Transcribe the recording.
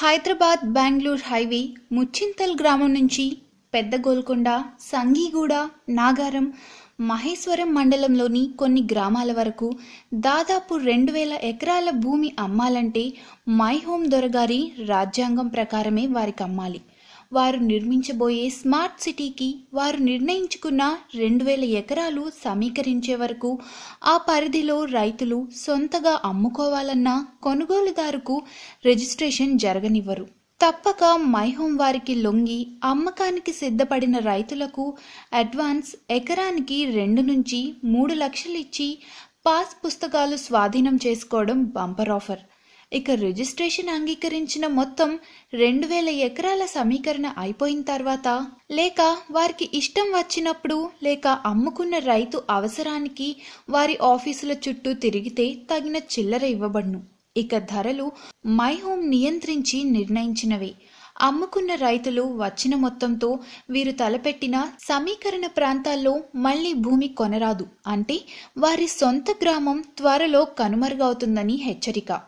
Hyderabad Bengaluru highway Muchintal గ్రామం నుంచి పెద్ద గోల్కొండ సంగీగూడ నాగారం మహేశ్వరం మండలంలోని కొన్ని గ్రామాల వరకు దాదాపు రెండు వేల ఎకరాల భూమి అమ్మాలంటే మై హోమ్ దొరగారి రాజ్యాంగం ప్రకారమే వారికి అమ్మాలి వారు నిర్మించబోయే స్మార్ట్ సిటీకి వారు నిర్ణయించుకున్న రెండు వేల ఎకరాలు సమీకరించే వరకు ఆ పరిధిలో రైతులు సొంతగా అమ్ముకోవాలన్న కొనుగోలుదారుకు రిజిస్ట్రేషన్ జరగనివ్వరు తప్పక మైహోం వారికి లొంగి అమ్మకానికి సిద్ధపడిన రైతులకు అడ్వాన్స్ ఎకరానికి రెండు నుంచి మూడు లక్షలు ఇచ్చి పాస్ పుస్తకాలు స్వాధీనం చేసుకోవడం బంపర్ ఆఫర్ ఇక రిజిస్ట్రేషన్ అంగీకరించిన మొత్తం రెండు వేల ఎకరాల సమీకరణ అయిపోయిన తర్వాత లేక వారికి ఇష్టం వచ్చినప్పుడు లేక అమ్ముకున్న రైతు అవసరానికి వారి ఆఫీసుల చుట్టూ తిరిగితే తగిన చిల్లర ఇవ్వబడును ఇక ధరలు మై హోమ్ నియంత్రించి నిర్ణయించినవే అమ్ముకున్న రైతులు వచ్చిన మొత్తంతో వీరు తలపెట్టిన సమీకరణ ప్రాంతాల్లో మళ్లీ భూమి కొనరాదు అంటే వారి సొంత గ్రామం త్వరలో కనుమరుగవుతుందని హెచ్చరిక